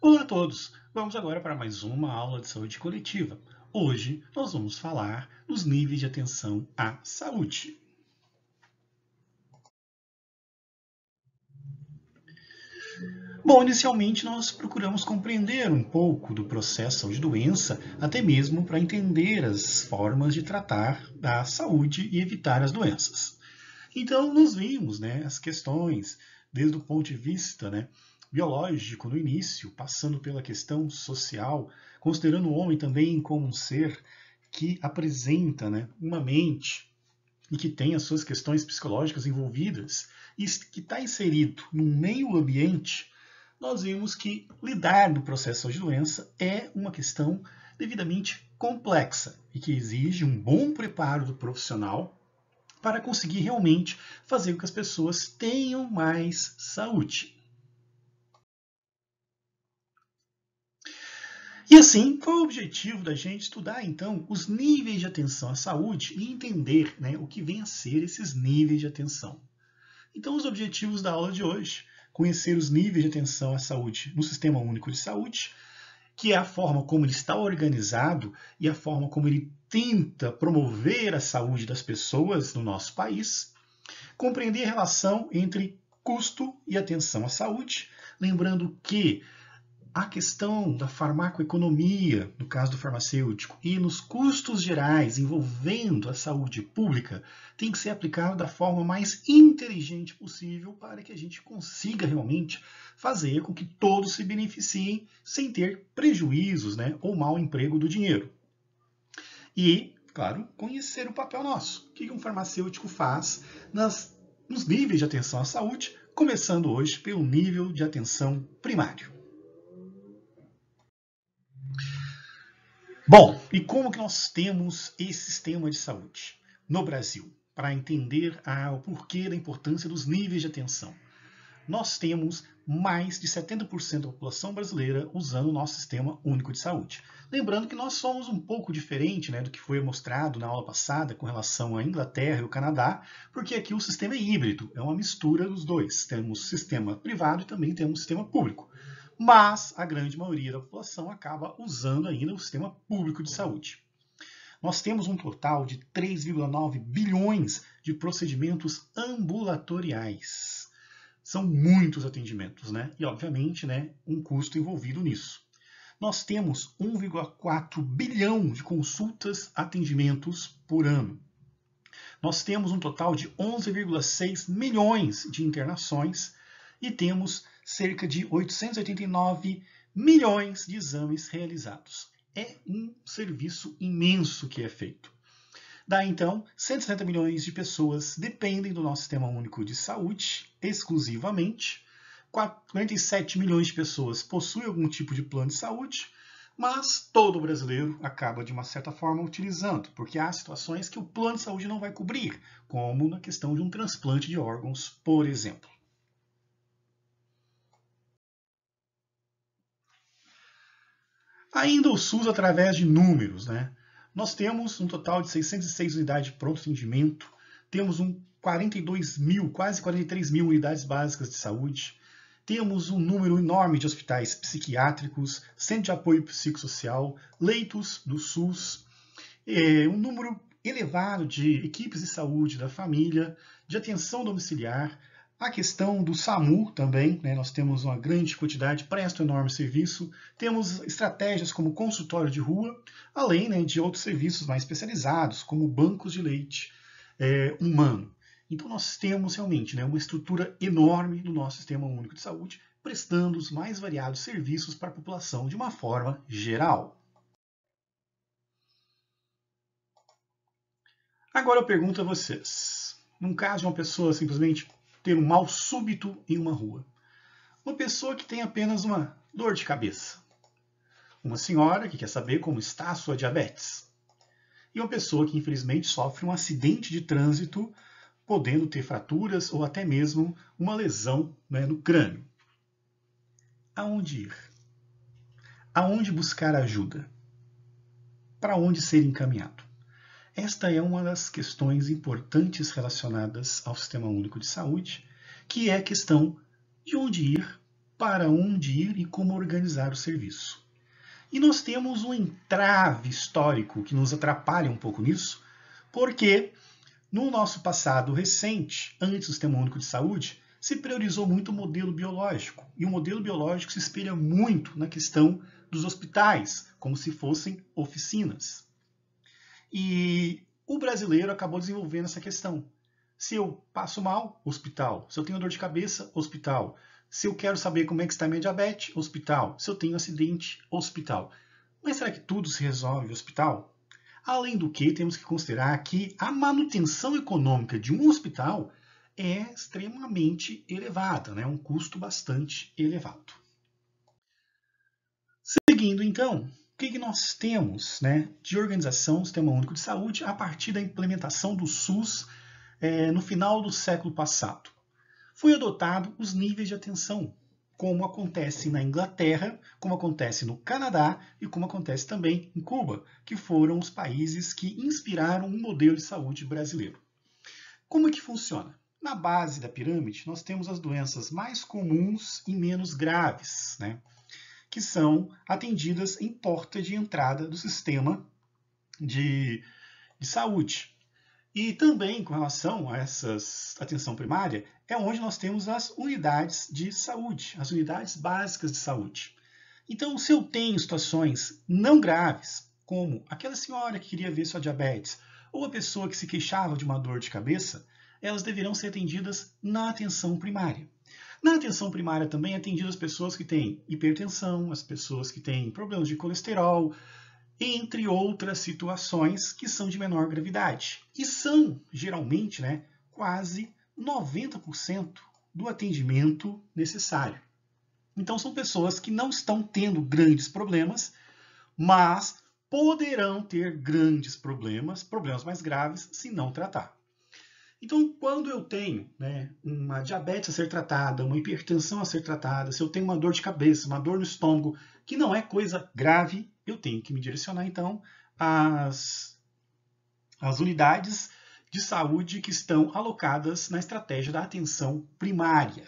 Olá a todos! Vamos agora para mais uma aula de saúde coletiva. Hoje nós vamos falar dos níveis de atenção à saúde. Bom, inicialmente nós procuramos compreender um pouco do processo de doença, até mesmo para entender as formas de tratar a saúde e evitar as doenças. Então, nós vimos né, as questões desde o ponto de vista né, biológico no início, passando pela questão social, considerando o homem também como um ser que apresenta né, uma mente e que tem as suas questões psicológicas envolvidas e que está inserido num meio ambiente, nós vimos que lidar no processo de doença é uma questão devidamente complexa e que exige um bom preparo do profissional para conseguir realmente fazer com que as pessoas tenham mais saúde. E assim, qual é o objetivo da gente estudar então os níveis de atenção à saúde e entender né, o que vem a ser esses níveis de atenção? Então, os objetivos da aula de hoje: conhecer os níveis de atenção à saúde no Sistema Único de Saúde, que é a forma como ele está organizado e a forma como ele tenta promover a saúde das pessoas no nosso país, compreender a relação entre custo e atenção à saúde, lembrando que a questão da farmacoeconomia, no caso do farmacêutico, e nos custos gerais envolvendo a saúde pública, tem que ser aplicado da forma mais inteligente possível para que a gente consiga realmente fazer com que todos se beneficiem sem ter prejuízos né, ou mau emprego do dinheiro. E, claro, conhecer o papel nosso. O que um farmacêutico faz nas, nos níveis de atenção à saúde, começando hoje pelo nível de atenção primário. Bom, e como que nós temos esse sistema de saúde no Brasil? Para entender a, o porquê da importância dos níveis de atenção. Nós temos mais de 70% da população brasileira usando o nosso sistema único de saúde. Lembrando que nós somos um pouco diferente né, do que foi mostrado na aula passada com relação à Inglaterra e o Canadá, porque aqui o sistema é híbrido, é uma mistura dos dois. Temos sistema privado e também temos sistema público mas a grande maioria da população acaba usando ainda o sistema público de saúde. Nós temos um total de 3,9 bilhões de procedimentos ambulatoriais. São muitos atendimentos, né? E, obviamente, né, um custo envolvido nisso. Nós temos 1,4 bilhão de consultas, atendimentos por ano. Nós temos um total de 11,6 milhões de internações e temos cerca de 889 milhões de exames realizados. É um serviço imenso que é feito. Daí então, 160 milhões de pessoas dependem do nosso sistema único de saúde exclusivamente. 47 milhões de pessoas possuem algum tipo de plano de saúde, mas todo brasileiro acaba de uma certa forma utilizando, porque há situações que o plano de saúde não vai cobrir, como na questão de um transplante de órgãos, por exemplo. Ainda o SUS através de números, né? Nós temos um total de 606 unidades de pronto atendimento, temos um 42 mil, quase 43 mil unidades básicas de saúde, temos um número enorme de hospitais psiquiátricos, centro de apoio psicossocial, leitos do SUS, é, um número elevado de equipes de saúde da família, de atenção domiciliar, a questão do SAMU também, né? nós temos uma grande quantidade, presta um enorme serviço. Temos estratégias como consultório de rua, além né, de outros serviços mais especializados, como bancos de leite é, humano. Então nós temos realmente né, uma estrutura enorme do nosso Sistema Único de Saúde, prestando os mais variados serviços para a população de uma forma geral. Agora eu pergunto a vocês, num caso de uma pessoa simplesmente ter um mal súbito em uma rua. Uma pessoa que tem apenas uma dor de cabeça. Uma senhora que quer saber como está a sua diabetes. E uma pessoa que infelizmente sofre um acidente de trânsito, podendo ter fraturas ou até mesmo uma lesão né, no crânio. Aonde ir? Aonde buscar ajuda? Para onde ser encaminhado? Esta é uma das questões importantes relacionadas ao Sistema Único de Saúde, que é a questão de onde ir, para onde ir e como organizar o serviço. E nós temos um entrave histórico que nos atrapalha um pouco nisso, porque no nosso passado recente, antes do Sistema Único de Saúde, se priorizou muito o modelo biológico. E o modelo biológico se espelha muito na questão dos hospitais, como se fossem oficinas. E o brasileiro acabou desenvolvendo essa questão. Se eu passo mal, hospital. Se eu tenho dor de cabeça, hospital. Se eu quero saber como é que está minha diabetes, hospital. Se eu tenho acidente, hospital. Mas será que tudo se resolve hospital? Além do que, temos que considerar que a manutenção econômica de um hospital é extremamente elevada, né? um custo bastante elevado. Seguindo então, que, que nós temos né, de organização do Sistema Único de Saúde a partir da implementação do SUS é, no final do século passado? Foi adotado os níveis de atenção, como acontece na Inglaterra, como acontece no Canadá e como acontece também em Cuba, que foram os países que inspiraram o um modelo de saúde brasileiro. Como é que funciona? Na base da pirâmide, nós temos as doenças mais comuns e menos graves. Né? que são atendidas em porta de entrada do sistema de, de saúde. E também, com relação a essa atenção primária, é onde nós temos as unidades de saúde, as unidades básicas de saúde. Então, se eu tenho situações não graves, como aquela senhora que queria ver sua diabetes, ou a pessoa que se queixava de uma dor de cabeça, elas deverão ser atendidas na atenção primária. Na atenção primária também é atendido as pessoas que têm hipertensão, as pessoas que têm problemas de colesterol, entre outras situações que são de menor gravidade. E são, geralmente, né, quase 90% do atendimento necessário. Então, são pessoas que não estão tendo grandes problemas, mas poderão ter grandes problemas, problemas mais graves, se não tratar. Então, quando eu tenho né, uma diabetes a ser tratada, uma hipertensão a ser tratada, se eu tenho uma dor de cabeça, uma dor no estômago, que não é coisa grave, eu tenho que me direcionar, então, às, às unidades de saúde que estão alocadas na estratégia da atenção primária.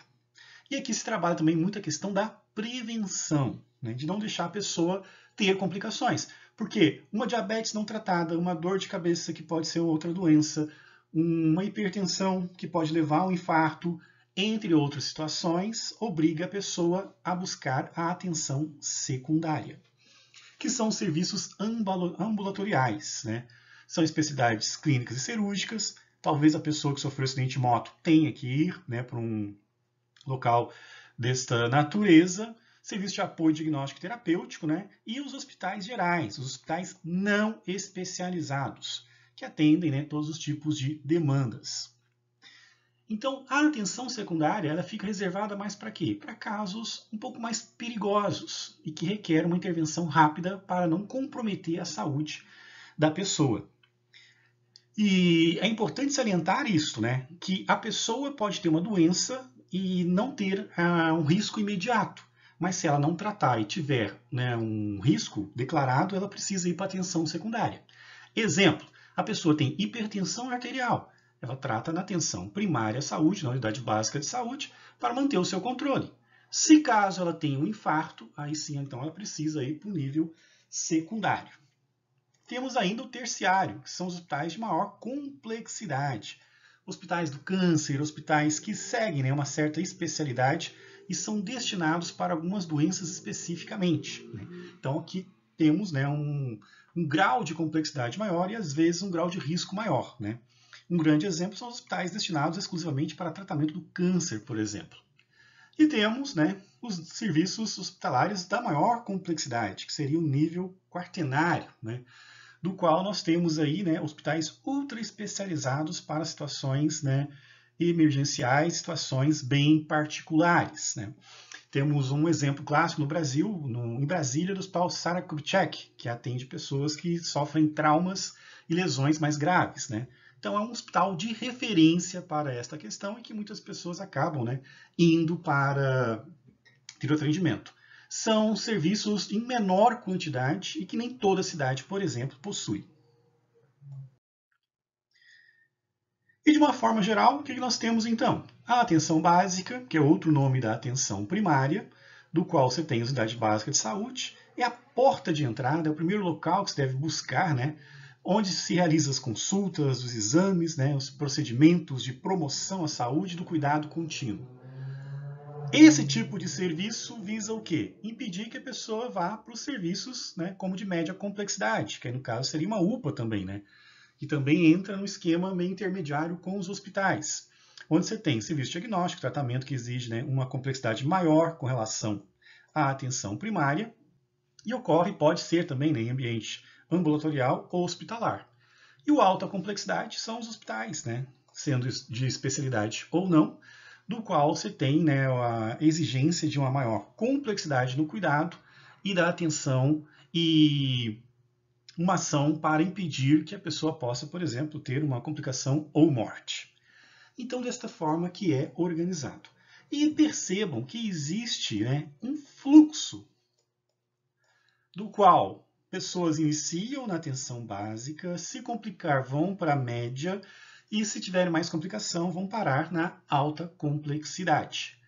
E aqui se trabalha também muito a questão da prevenção, né, de não deixar a pessoa ter complicações. Porque uma diabetes não tratada, uma dor de cabeça que pode ser outra doença, uma hipertensão que pode levar a um infarto, entre outras situações, obriga a pessoa a buscar a atenção secundária, que são serviços ambulatoriais. Né? São especialidades clínicas e cirúrgicas. Talvez a pessoa que sofreu acidente de moto tenha que ir né, para um local desta natureza, serviço de apoio diagnóstico terapêutico, né? E os hospitais gerais, os hospitais não especializados que atendem né, todos os tipos de demandas. Então, a atenção secundária ela fica reservada mais para quê? Para casos um pouco mais perigosos e que requerem uma intervenção rápida para não comprometer a saúde da pessoa. E é importante salientar isso, né? Que a pessoa pode ter uma doença e não ter ah, um risco imediato, mas se ela não tratar e tiver né, um risco declarado, ela precisa ir para atenção secundária. Exemplo: a pessoa tem hipertensão arterial. Ela trata na atenção primária à saúde, na unidade básica de saúde, para manter o seu controle. Se caso ela tenha um infarto, aí sim, então ela precisa ir para o nível secundário. Temos ainda o terciário, que são os hospitais de maior complexidade. Hospitais do câncer, hospitais que seguem né, uma certa especialidade e são destinados para algumas doenças especificamente. Né? Então aqui temos né, um, um grau de complexidade maior e, às vezes, um grau de risco maior. Né? Um grande exemplo são os hospitais destinados exclusivamente para tratamento do câncer, por exemplo. E temos né, os serviços hospitalares da maior complexidade, que seria o nível quartenário, né, do qual nós temos aí né, hospitais ultra especializados para situações né, emergenciais, situações bem particulares. Né. Temos um exemplo clássico no Brasil, no, em Brasília, do Hospital Sara Kubitschek, que atende pessoas que sofrem traumas e lesões mais graves. Né? Então, é um hospital de referência para esta questão e que muitas pessoas acabam né, indo para ter o atendimento. São serviços em menor quantidade e que nem toda cidade, por exemplo, possui. E de uma forma geral, o que nós temos então? A atenção básica, que é outro nome da atenção primária, do qual você tem a unidade básica de saúde, é a porta de entrada, é o primeiro local que você deve buscar, né? onde se realizam as consultas, os exames, né? os procedimentos de promoção à saúde e do cuidado contínuo. Esse tipo de serviço visa o quê? Impedir que a pessoa vá para os serviços né, como de média complexidade, que aí no caso seria uma UPA também, né? que também entra no esquema meio intermediário com os hospitais onde você tem serviço diagnóstico, tratamento que exige né, uma complexidade maior com relação à atenção primária, e ocorre, pode ser também né, em ambiente ambulatorial ou hospitalar. E o alta complexidade são os hospitais, né, sendo de especialidade ou não, do qual você tem né, a exigência de uma maior complexidade no cuidado e da atenção e uma ação para impedir que a pessoa possa, por exemplo, ter uma complicação ou morte então desta forma que é organizado. E percebam que existe né, um fluxo do qual pessoas iniciam na atenção básica, se complicar vão para a média e se tiverem mais complicação vão parar na alta complexidade.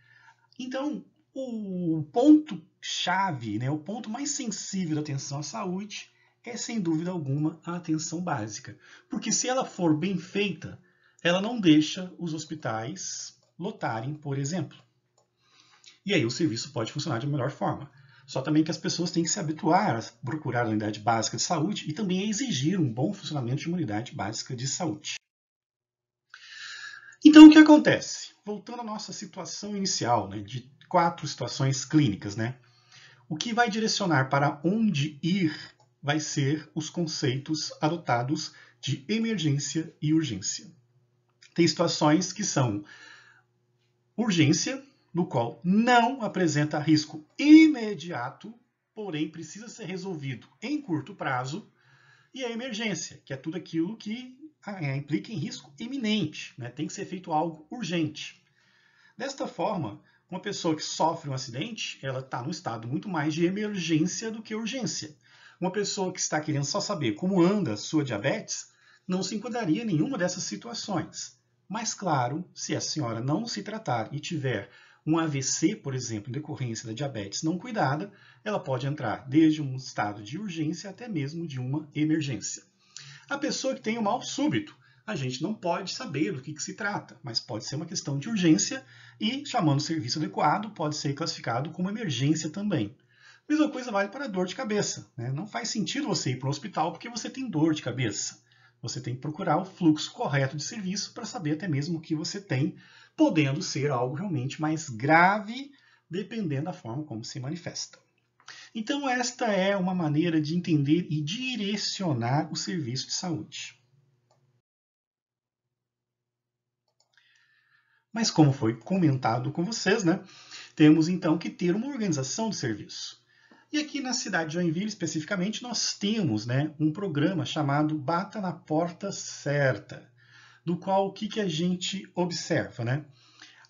Então, o ponto chave, né, o ponto mais sensível da atenção à saúde é sem dúvida alguma a atenção básica, porque se ela for bem feita, ela não deixa os hospitais lotarem, por exemplo. E aí o serviço pode funcionar de melhor forma. Só também que as pessoas têm que se habituar a procurar a unidade básica de saúde e também a exigir um bom funcionamento de uma unidade básica de saúde. Então, o que acontece? Voltando à nossa situação inicial, né, de quatro situações clínicas, né? O que vai direcionar para onde ir vai ser os conceitos adotados de emergência e urgência tem situações que são urgência, no qual não apresenta risco imediato, porém precisa ser resolvido em curto prazo, e a emergência, que é tudo aquilo que ah, é, implica em risco iminente, né? tem que ser feito algo urgente. Desta forma, uma pessoa que sofre um acidente, ela está num estado muito mais de emergência do que urgência. Uma pessoa que está querendo só saber como anda a sua diabetes, não se enquadraria em nenhuma dessas situações. Mas, claro, se a senhora não se tratar e tiver um AVC, por exemplo, em decorrência da diabetes não cuidada, ela pode entrar desde um estado de urgência até mesmo de uma emergência. A pessoa que tem o mal súbito, a gente não pode saber do que, que, se trata, mas pode ser uma questão de urgência e, chamando o serviço adequado, pode ser classificado como emergência também. Mesma coisa vale para dor de cabeça. Né? Não faz sentido você ir para o hospital porque você tem dor de cabeça. Você tem que procurar o fluxo correto de serviço para saber até mesmo o que você tem, podendo ser algo realmente mais grave, dependendo da forma como se manifesta. Então, esta é uma maneira de entender e direcionar o serviço de saúde. Mas como foi comentado com vocês, né, temos então que ter uma organização do serviço. E aqui na cidade de Joinville, especificamente, nós temos né, um programa chamado Bata na Porta Certa, do qual o que, que a gente observa? Né?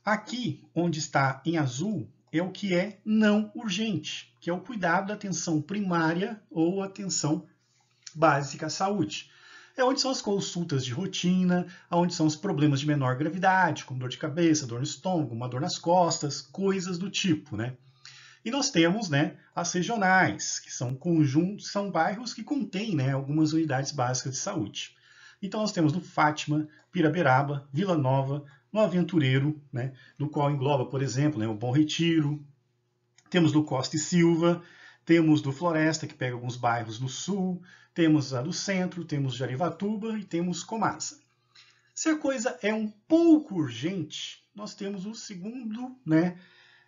Aqui, onde está em azul, é o que é não urgente, que é o cuidado da atenção primária ou atenção básica à saúde. É onde são as consultas de rotina, onde são os problemas de menor gravidade, como dor de cabeça, dor no estômago, uma dor nas costas, coisas do tipo, né? E nós temos né, as regionais, que são conjuntos, são bairros que contêm né, algumas unidades básicas de saúde. Então nós temos no Fátima, Piraberaba, Vila Nova, no Aventureiro, né, no qual engloba, por exemplo, né, o Bom Retiro, temos do Costa e Silva, temos do Floresta, que pega alguns bairros no sul, temos a do centro, temos Jarivatuba e temos Comasa. Se a coisa é um pouco urgente, nós temos o segundo né,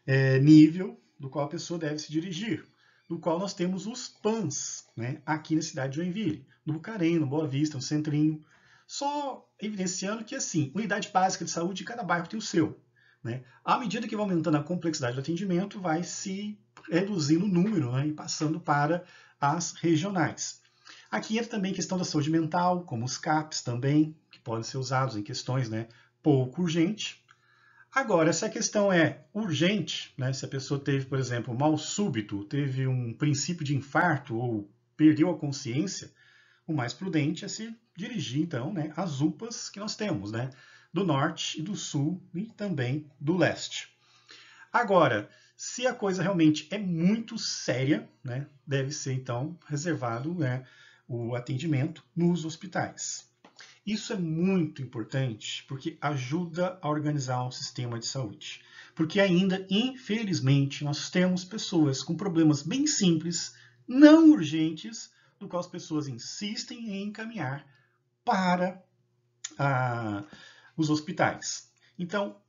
é, nível, do qual a pessoa deve se dirigir, no qual nós temos os PANs, né, aqui na cidade de Joinville, no Bucarém, no Boa Vista, no Centrinho. Só evidenciando que, assim, unidade básica de saúde, cada bairro tem o seu. Né? À medida que vai aumentando a complexidade do atendimento, vai se reduzindo o número né, e passando para as regionais. Aqui entra também a questão da saúde mental, como os CAPs também, que podem ser usados em questões né, pouco urgentes. Agora, se a questão é urgente, né, se a pessoa teve, por exemplo, mal súbito, teve um princípio de infarto ou perdeu a consciência, o mais prudente é se dirigir, então, né, às UPAs que nós temos, né, do norte e do sul e também do leste. Agora, se a coisa realmente é muito séria, né, deve ser, então, reservado né, o atendimento nos hospitais. Isso é muito importante porque ajuda a organizar um sistema de saúde. Porque ainda, infelizmente, nós temos pessoas com problemas bem simples, não urgentes, do qual as pessoas insistem em encaminhar para ah, os hospitais. Então,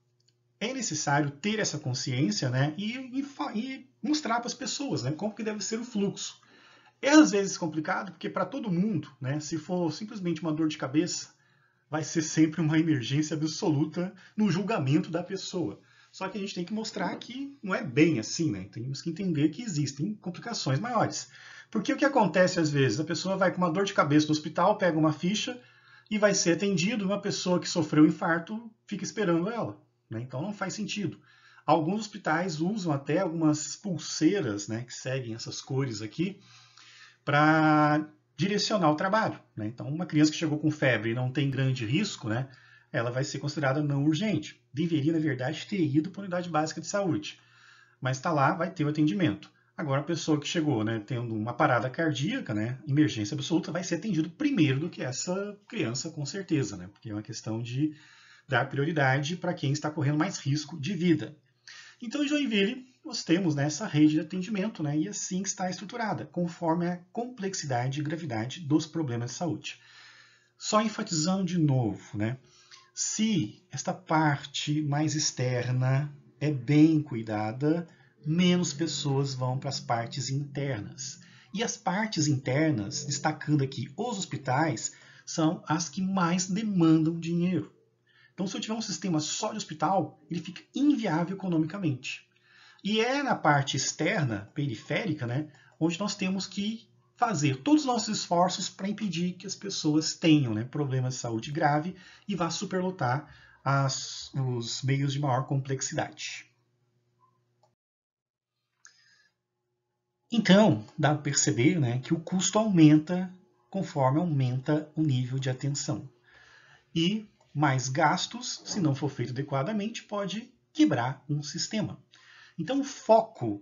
é necessário ter essa consciência né, e, e, e mostrar para as pessoas né, como que deve ser o fluxo. É às vezes complicado, porque para todo mundo, né, se for simplesmente uma dor de cabeça, vai ser sempre uma emergência absoluta no julgamento da pessoa. Só que a gente tem que mostrar que não é bem assim, né? Temos que entender que existem complicações maiores. Porque o que acontece às vezes? A pessoa vai com uma dor de cabeça no hospital, pega uma ficha e vai ser atendido. Uma pessoa que sofreu infarto fica esperando ela. Né? Então não faz sentido. Alguns hospitais usam até algumas pulseiras né, que seguem essas cores aqui, para direcionar o trabalho. Né? Então, uma criança que chegou com febre e não tem grande risco, né, ela vai ser considerada não urgente. Deveria, na verdade, ter ido para a unidade básica de saúde, mas está lá, vai ter o atendimento. Agora, a pessoa que chegou né, tendo uma parada cardíaca, né, emergência absoluta, vai ser atendido primeiro do que essa criança, com certeza, né, porque é uma questão de dar prioridade para quem está correndo mais risco de vida. Então, Joinville, nós temos nessa né, essa rede de atendimento, né, e assim está estruturada, conforme a complexidade e gravidade dos problemas de saúde. Só enfatizando de novo, né, se esta parte mais externa é bem cuidada, menos pessoas vão para as partes internas. E as partes internas, destacando aqui os hospitais, são as que mais demandam dinheiro. Então, se eu tiver um sistema só de hospital, ele fica inviável economicamente. E é na parte externa, periférica, né, onde nós temos que fazer todos os nossos esforços para impedir que as pessoas tenham né, problemas de saúde grave e vá superlotar as, os meios de maior complexidade. Então, dá para perceber né, que o custo aumenta conforme aumenta o nível de atenção. E mais gastos, se não for feito adequadamente, pode quebrar um sistema. Então, o foco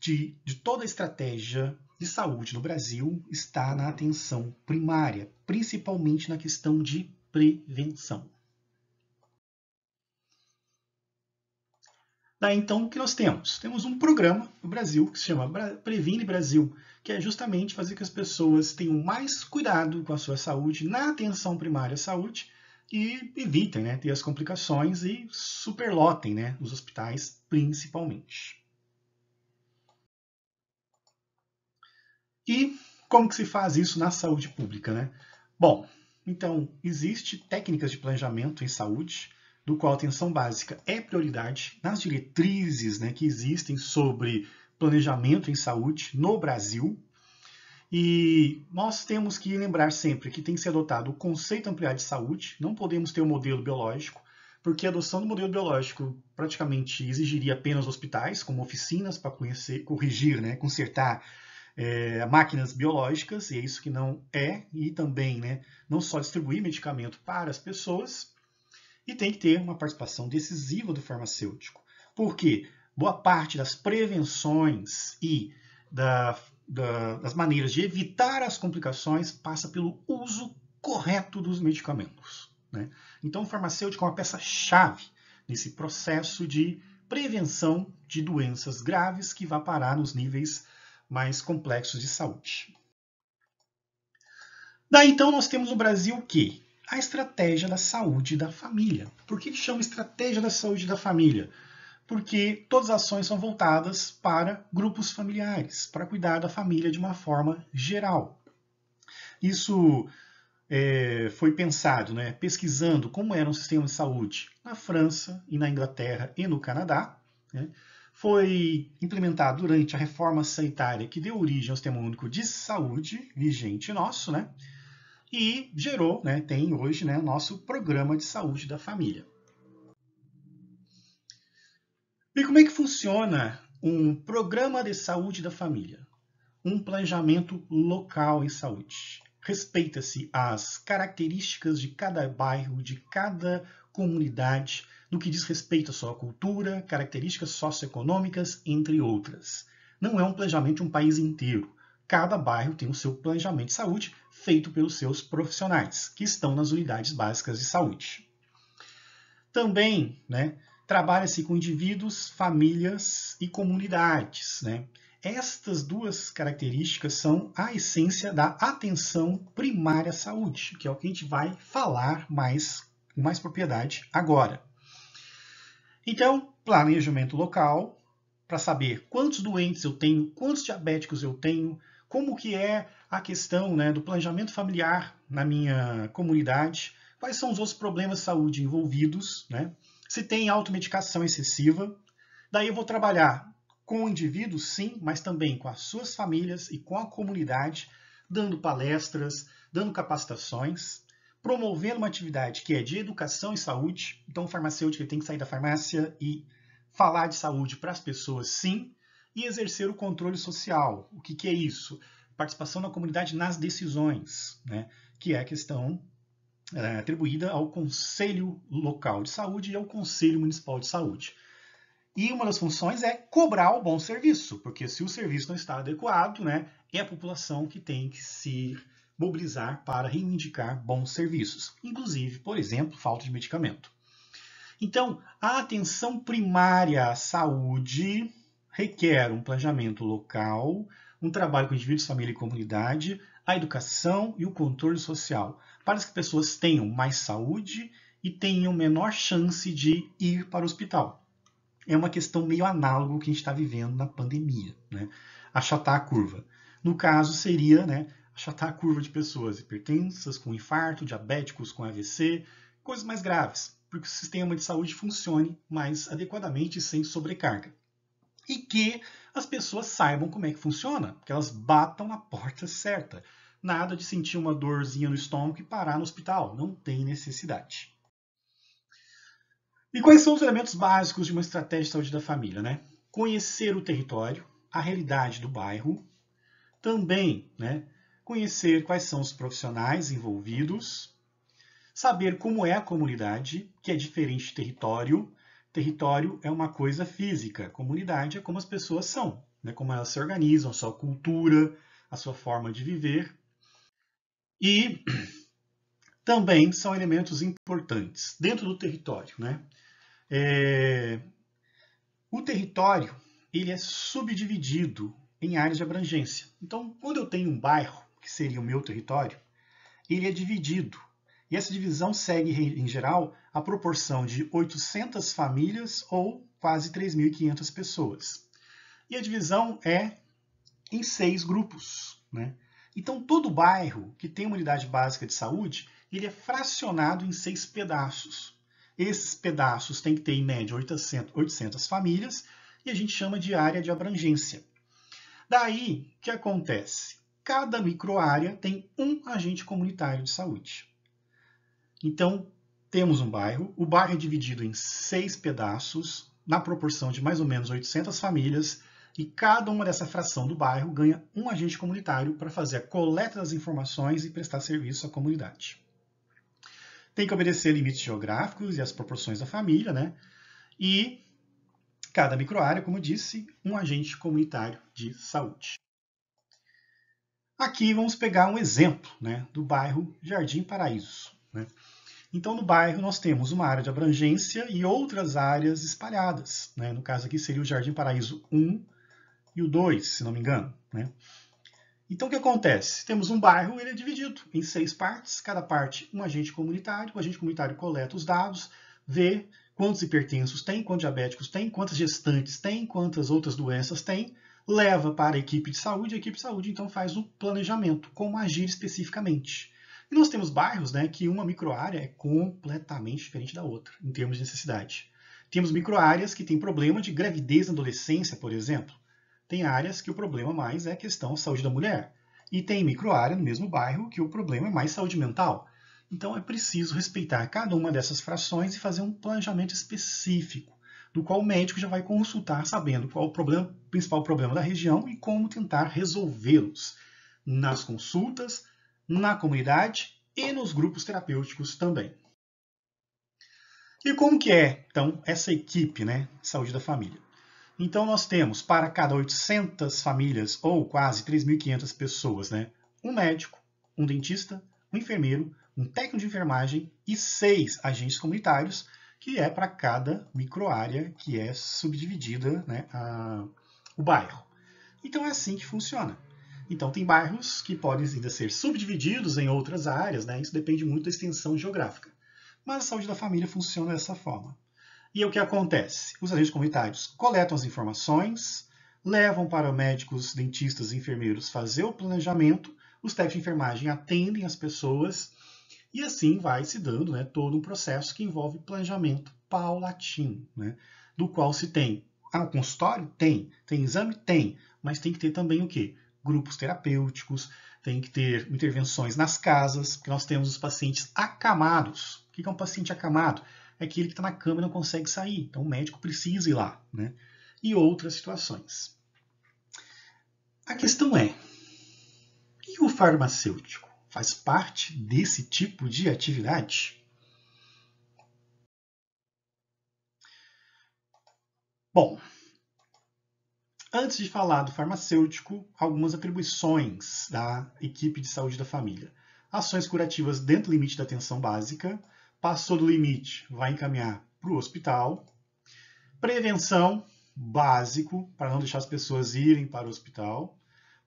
de, de toda a estratégia de saúde no Brasil está na atenção primária, principalmente na questão de prevenção. Daí então o que nós temos? Temos um programa no Brasil que se chama Previne Brasil, que é justamente fazer que as pessoas tenham mais cuidado com a sua saúde na atenção primária à saúde e evitem né, ter as complicações e superlotem né, os hospitais principalmente. E como que se faz isso na saúde pública? Né? Bom, então, existe técnicas de planejamento em saúde, do qual a atenção básica é prioridade nas diretrizes né, que existem sobre planejamento em saúde no Brasil, e nós temos que lembrar sempre que tem que ser adotado o conceito ampliado de saúde, não podemos ter o um modelo biológico, porque a adoção do modelo biológico praticamente exigiria apenas hospitais, como oficinas para corrigir, né, consertar é, máquinas biológicas, e é isso que não é, e também né, não só distribuir medicamento para as pessoas, e tem que ter uma participação decisiva do farmacêutico. Porque boa parte das prevenções e da da, das maneiras de evitar as complicações passa pelo uso correto dos medicamentos. Né? Então, o farmacêutico é uma peça-chave nesse processo de prevenção de doenças graves que vai parar nos níveis mais complexos de saúde. Daí então nós temos no Brasil o quê? A estratégia da saúde da família. Por que chama estratégia da saúde da família? porque todas as ações são voltadas para grupos familiares, para cuidar da família de uma forma geral. Isso é, foi pensado, né, pesquisando como era um sistema de saúde na França e na Inglaterra e no Canadá. Né, foi implementado durante a reforma sanitária que deu origem ao Sistema Único de Saúde, vigente nosso, né, e gerou, né, tem hoje, né, nosso Programa de Saúde da Família. E como é que funciona um programa de saúde da família? Um planejamento local em saúde. Respeita-se as características de cada bairro, de cada comunidade, no que diz respeito à sua cultura, características socioeconômicas, entre outras. Não é um planejamento de um país inteiro. Cada bairro tem o seu planejamento de saúde feito pelos seus profissionais, que estão nas unidades básicas de saúde. Também, né, trabalha-se com indivíduos, famílias e comunidades. Né? Estas duas características são a essência da atenção primária à saúde, que é o que a gente vai falar mais com mais propriedade agora. Então, planejamento local, para saber quantos doentes eu tenho, quantos diabéticos eu tenho, como que é a questão né, do planejamento familiar na minha comunidade, quais são os outros problemas de saúde envolvidos, né? se tem automedicação excessiva. Daí eu vou trabalhar com o indivíduo, sim, mas também com as suas famílias e com a comunidade, dando palestras, dando capacitações, promovendo uma atividade que é de educação e saúde. Então, o farmacêutico tem que sair da farmácia e falar de saúde para as pessoas, sim, e exercer o controle social. O que, que é isso? Participação na comunidade nas decisões, né? que é a questão é, atribuída ao Conselho Local de Saúde e ao Conselho Municipal de Saúde. E uma das funções é cobrar o bom serviço, porque se o serviço não está adequado, né, é a população que tem que se mobilizar para reivindicar bons serviços, inclusive, por exemplo, falta de medicamento. Então, a atenção primária à saúde requer um planejamento local, um trabalho com indivíduos, família e comunidade, a educação e o controle social, para que as pessoas tenham mais saúde e tenham menor chance de ir para o hospital. É uma questão meio análoga ao que a gente está vivendo na pandemia, né? achatar a curva. No caso, seria né, achatar a curva de pessoas hipertensas, com infarto, diabéticos, com AVC, coisas mais graves, porque o sistema de saúde funcione mais adequadamente sem sobrecarga e que as pessoas saibam como é que funciona, que elas batam na porta certa. Nada de sentir uma dorzinha no estômago e parar no hospital, não tem necessidade. E quais são os elementos básicos de uma estratégia de saúde da família? Né? Conhecer o território, a realidade do bairro, também né, conhecer quais são os profissionais envolvidos, saber como é a comunidade, que é diferente de território, Território é uma coisa física, comunidade é como as pessoas são, né? como elas se organizam, a sua cultura, a sua forma de viver. E também são elementos importantes dentro do território. Né? É... O território ele é subdividido em áreas de abrangência. Então, quando eu tenho um bairro, que seria o meu território, ele é dividido. E essa divisão segue, em geral, a proporção de 800 famílias ou quase 3.500 pessoas. E a divisão é em seis grupos. Né? Então, todo bairro que tem uma unidade básica de saúde, ele é fracionado em seis pedaços. Esses pedaços têm que ter, em média, 800, 800 famílias e a gente chama de área de abrangência. Daí, o que acontece? Cada microárea tem um agente comunitário de saúde. Então, temos um bairro, o bairro é dividido em seis pedaços, na proporção de mais ou menos 800 famílias, e cada uma dessa fração do bairro ganha um agente comunitário para fazer a coleta das informações e prestar serviço à comunidade. Tem que obedecer limites geográficos e as proporções da família, né? E cada microárea, como disse, um agente comunitário de saúde. Aqui vamos pegar um exemplo né, do bairro Jardim Paraíso. Né? Então, no bairro, nós temos uma área de abrangência e outras áreas espalhadas. Né? No caso aqui, seria o Jardim Paraíso 1 e o 2, se não me engano. Né? Então, o que acontece? Temos um bairro, ele é dividido em seis partes, cada parte um agente comunitário. O agente comunitário coleta os dados, vê quantos hipertensos tem, quantos diabéticos tem, quantas gestantes tem, quantas outras doenças tem, leva para a equipe de saúde, a equipe de saúde então faz o planejamento, como agir especificamente. E nós temos bairros né, que uma microárea é completamente diferente da outra, em termos de necessidade. Temos microáreas que têm problema de gravidez na adolescência, por exemplo. Tem áreas que o problema mais é a questão saúde da mulher. E tem microárea no mesmo bairro que o problema é mais saúde mental. Então é preciso respeitar cada uma dessas frações e fazer um planejamento específico, do qual o médico já vai consultar sabendo qual o problema, principal problema da região e como tentar resolvê-los nas consultas, na comunidade e nos grupos terapêuticos também. E como que é, então, essa equipe, né, Saúde da Família? Então, nós temos, para cada 800 famílias, ou quase 3.500 pessoas, né, um médico, um dentista, um enfermeiro, um técnico de enfermagem e seis agentes comunitários, que é para cada microárea que é subdividida né, a, o bairro. Então, é assim que funciona. Então, tem bairros que podem ainda ser subdivididos em outras áreas, né? isso depende muito da extensão geográfica. Mas a saúde da família funciona dessa forma. E o que acontece? Os agentes comunitários coletam as informações, levam para médicos, dentistas e enfermeiros fazer o planejamento, os técnicos de enfermagem atendem as pessoas e assim vai se dando né, todo um processo que envolve planejamento paulatino, né, do qual se tem ah, o consultório? Tem. Tem exame? Tem. Mas tem que ter também o quê? grupos terapêuticos, tem que ter intervenções nas casas, porque nós temos os pacientes acamados. O que é um paciente acamado? É aquele que está na cama e não consegue sair. Então o médico precisa ir lá. Né? E outras situações. A questão é: e o farmacêutico faz parte desse tipo de atividade? Bom, Antes de falar do farmacêutico, algumas atribuições da equipe de saúde da família. Ações curativas dentro do limite da atenção básica, passou do limite, vai encaminhar para o hospital. Prevenção, básico, para não deixar as pessoas irem para o hospital.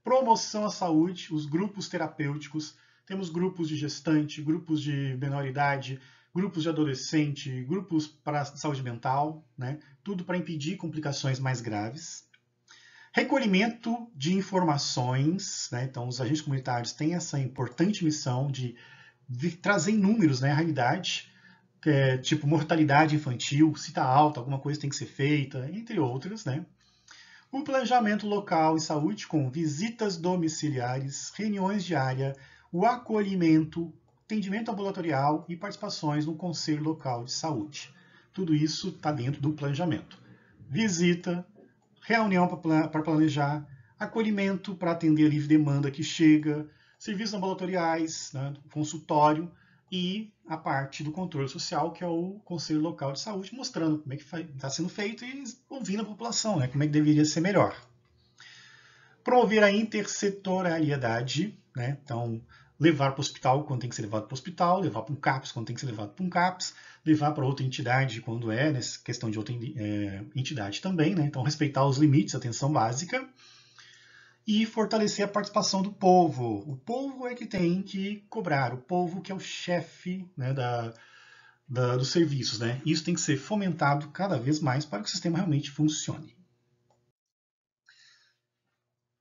Promoção à saúde, os grupos terapêuticos, temos grupos de gestante, grupos de menor idade, grupos de adolescente, grupos para saúde mental, né? tudo para impedir complicações mais graves. Recolhimento de informações, né? então os agentes comunitários têm essa importante missão de, trazer números né, a realidade, é, tipo mortalidade infantil, se está alta, alguma coisa tem que ser feita, entre outras. Né? O planejamento local e saúde com visitas domiciliares, reuniões diárias, o acolhimento, atendimento ambulatorial e participações no Conselho Local de Saúde. Tudo isso está dentro do planejamento. Visita, reunião para planejar, acolhimento para atender a livre demanda que chega, serviços ambulatoriais, né, consultório e a parte do controle social, que é o Conselho Local de Saúde, mostrando como é que está sendo feito e ouvindo a população, né, como é que deveria ser melhor. Promover a intersetorialidade, né, então levar para o hospital quando tem que ser levado para o hospital, levar para um CAPS quando tem que ser levado para um CAPS, levar para outra entidade quando é, nessa questão de outra é, entidade também, né? Então, respeitar os limites, atenção básica, e fortalecer a participação do povo. O povo é que tem que cobrar, o povo que é o chefe né, da, da, dos serviços. Né? Isso tem que ser fomentado cada vez mais para que o sistema realmente funcione.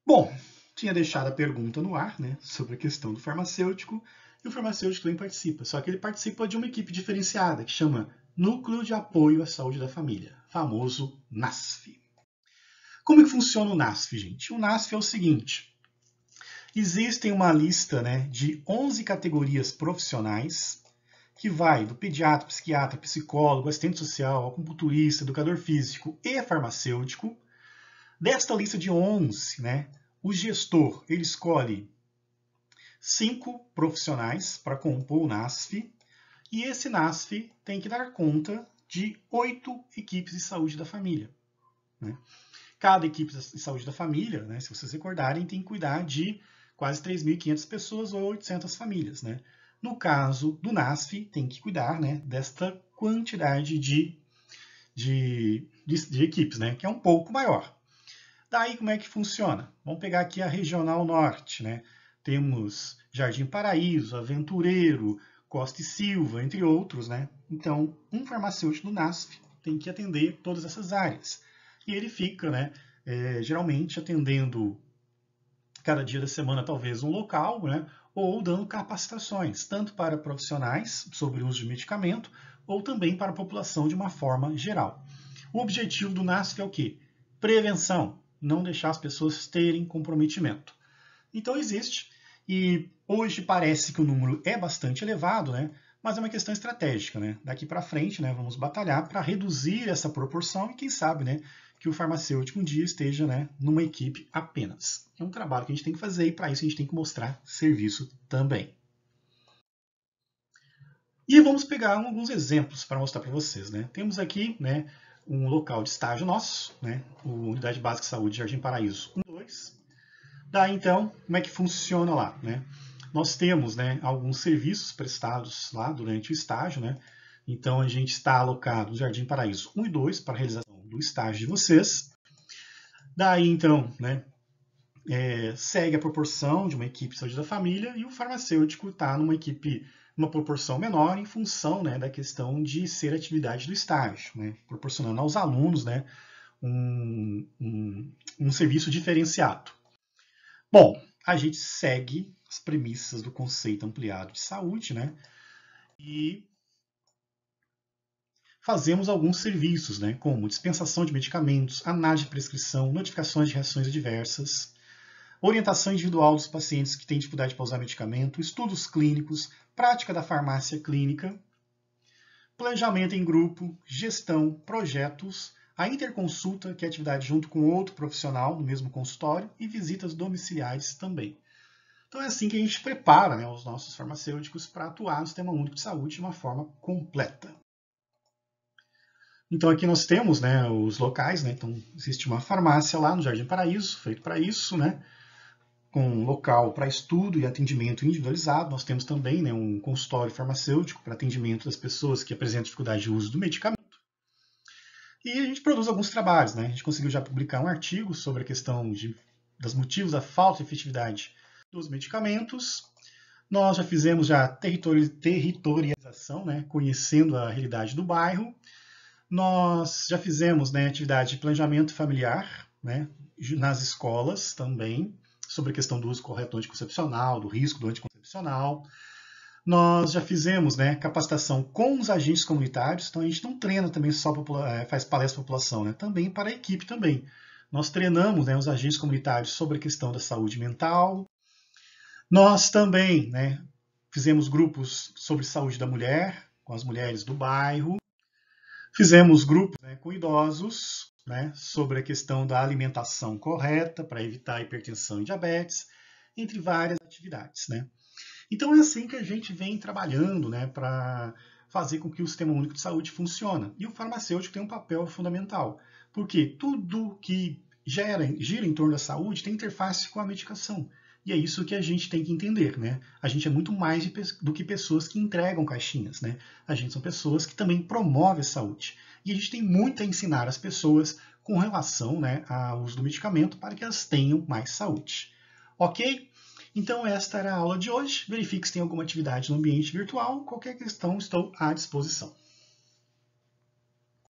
Bom, tinha deixado a pergunta no ar né, sobre a questão do farmacêutico e o farmacêutico também participa, só que ele participa de uma equipe diferenciada que chama Núcleo de Apoio à Saúde da Família, famoso NASF. Como é que funciona o NASF, gente? O NASF é o seguinte: existem uma lista né, de 11 categorias profissionais que vai do pediatra, psiquiatra, psicólogo, assistente social, acupunturista, educador físico e farmacêutico. Desta lista de 11, né, o gestor ele escolhe cinco profissionais para compor o NASF, e esse NASF tem que dar conta de oito equipes de saúde da família. Né? Cada equipe de saúde da família, né, se vocês recordarem, tem que cuidar de quase 3.500 pessoas ou 800 famílias. Né? No caso do NASF, tem que cuidar né, desta quantidade de, de, de, de equipes, né, que é um pouco maior. Daí, como é que funciona? Vamos pegar aqui a Regional Norte. Né? temos Jardim Paraíso, Aventureiro, Costa e Silva, entre outros. Né? Então, um farmacêutico do NASF tem que atender todas essas áreas. E ele fica, né, é, geralmente, atendendo cada dia da semana, talvez, um local, né, ou dando capacitações, tanto para profissionais sobre o uso de medicamento, ou também para a população de uma forma geral. O objetivo do NASF é o quê? Prevenção, não deixar as pessoas terem comprometimento. Então existe e hoje parece que o número é bastante elevado, né? mas é uma questão estratégica. Né? Daqui para frente, né, vamos batalhar para reduzir essa proporção e quem sabe né, que o farmacêutico um dia esteja né, numa equipe apenas. É um trabalho que a gente tem que fazer e para isso a gente tem que mostrar serviço também. E vamos pegar alguns exemplos para mostrar para vocês. Né? Temos aqui né, um local de estágio nosso, né, o Unidade Básica de Saúde Jardim Paraíso 1, 2, Daí então, como é que funciona lá? Né? Nós temos né, alguns serviços prestados lá durante o estágio, né? então a gente está alocado no Jardim Paraíso 1 e 2 para a realização do estágio de vocês. Daí então, né, é, segue a proporção de uma equipe de saúde da família e o farmacêutico está numa equipe, uma proporção menor em função né, da questão de ser atividade do estágio, né, proporcionando aos alunos né, um, um, um serviço diferenciado. Bom, a gente segue as premissas do conceito ampliado de saúde, né? E fazemos alguns serviços, né? Como dispensação de medicamentos, análise de prescrição, notificações de reações adversas, orientação individual dos pacientes que têm dificuldade para usar medicamento, estudos clínicos, prática da farmácia clínica, planejamento em grupo, gestão, projetos a interconsulta, que é atividade junto com outro profissional no mesmo consultório, e visitas domiciliares também. Então é assim que a gente prepara né, os nossos farmacêuticos para atuar no Sistema Único de Saúde de uma forma completa. Então aqui nós temos né, os locais, né, então existe uma farmácia lá no Jardim Paraíso, feito para isso, né, com local para estudo e atendimento individualizado. Nós temos também né, um consultório farmacêutico para atendimento das pessoas que apresentam dificuldade de uso do medicamento. E a gente produz alguns trabalhos, né? A gente conseguiu já publicar um artigo sobre a questão de, dos motivos da falta de efetividade dos medicamentos. Nós já fizemos já territorialização, né? Conhecendo a realidade do bairro. Nós já fizemos né, atividade de planejamento familiar, né? Nas escolas também, sobre a questão do uso correto do anticoncepcional, do risco do anticoncepcional nós já fizemos né, capacitação com os agentes comunitários, então a gente não treina também só é, faz palestra a população, né, também para a equipe também. Nós treinamos né, os agentes comunitários sobre a questão da saúde mental. Nós também né, fizemos grupos sobre saúde da mulher, com as mulheres do bairro. Fizemos grupos né, com idosos, né, sobre a questão da alimentação correta para evitar hipertensão e diabetes, entre várias atividades. Né. Então é assim que a gente vem trabalhando né, para fazer com que o Sistema Único de Saúde funcione. E o farmacêutico tem um papel fundamental, porque tudo que gera, gira em torno da saúde tem interface com a medicação. E é isso que a gente tem que entender, né? A gente é muito mais do que pessoas que entregam caixinhas, né? A gente são pessoas que também promovem a saúde. E a gente tem muito a ensinar as pessoas com relação né, ao uso do medicamento para que elas tenham mais saúde. Ok? Então, esta era a aula de hoje. Verifique se tem alguma atividade no ambiente virtual. Qualquer questão, estou à disposição.